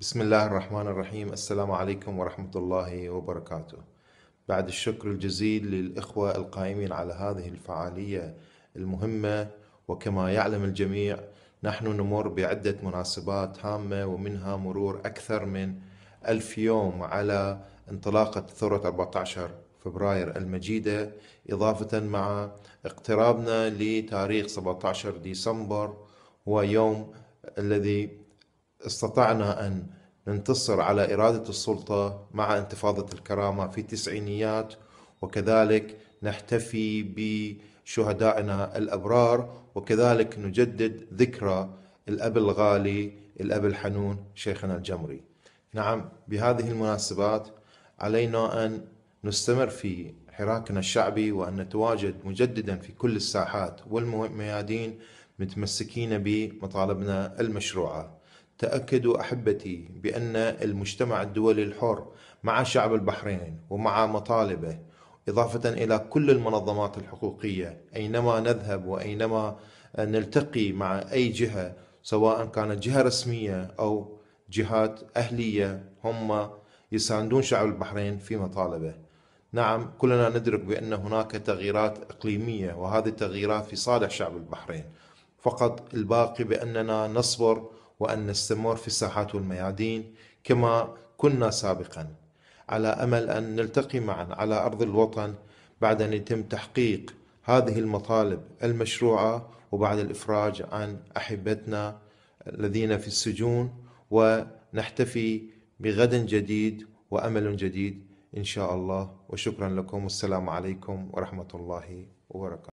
بسم الله الرحمن الرحيم السلام عليكم ورحمة الله وبركاته بعد الشكر الجزيل للإخوة القائمين على هذه الفعالية المهمة وكما يعلم الجميع نحن نمر بعدة مناسبات هامة ومنها مرور أكثر من ألف يوم على انطلاقة ثورة 14 فبراير المجيدة إضافة مع اقترابنا لتاريخ 17 ديسمبر ويوم الذي استطعنا أن ننتصر على إرادة السلطة مع انتفاضة الكرامة في التسعينيات وكذلك نحتفي بشهدائنا الأبرار وكذلك نجدد ذكرى الأب الغالي الأب الحنون شيخنا الجمري نعم بهذه المناسبات علينا أن نستمر في حراكنا الشعبي وأن نتواجد مجددا في كل الساحات والميادين متمسكين بمطالبنا المشروعة تأكدوا أحبتي بأن المجتمع الدولي الحر مع شعب البحرين ومع مطالبه إضافة إلى كل المنظمات الحقوقية أينما نذهب وأينما نلتقي مع أي جهة سواء كانت جهة رسمية أو جهات أهلية هم يساندون شعب البحرين في مطالبه نعم كلنا ندرك بأن هناك تغييرات إقليمية وهذه التغييرات في صالح شعب البحرين فقط الباقي بأننا نصبر وأن نستمر في الساحات والميادين كما كنا سابقا على أمل أن نلتقي معا على أرض الوطن بعد أن يتم تحقيق هذه المطالب المشروعة وبعد الإفراج عن أحبتنا الذين في السجون ونحتفي بغد جديد وأمل جديد إن شاء الله وشكرا لكم والسلام عليكم ورحمة الله وبركاته